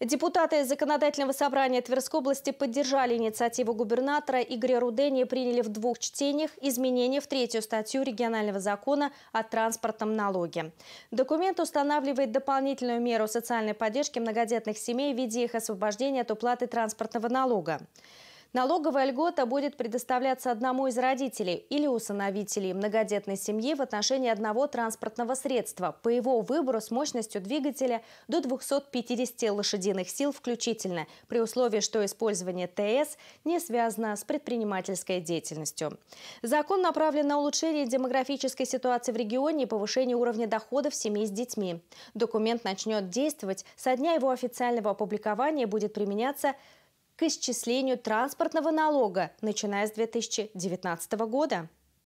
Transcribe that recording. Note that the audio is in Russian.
Депутаты Законодательного собрания Тверской области поддержали инициативу губернатора Игоря Рудени и приняли в двух чтениях изменения в третью статью регионального закона о транспортном налоге. Документ устанавливает дополнительную меру социальной поддержки многодетных семей в виде их освобождения от уплаты транспортного налога. Налоговая льгота будет предоставляться одному из родителей или усыновителей многодетной семьи в отношении одного транспортного средства по его выбору с мощностью двигателя до 250 лошадиных сил включительно, при условии, что использование ТС не связано с предпринимательской деятельностью. Закон направлен на улучшение демографической ситуации в регионе и повышение уровня доходов семей с детьми. Документ начнет действовать со дня его официального опубликования будет применяться к исчислению транспортного налога, начиная с 2019 года.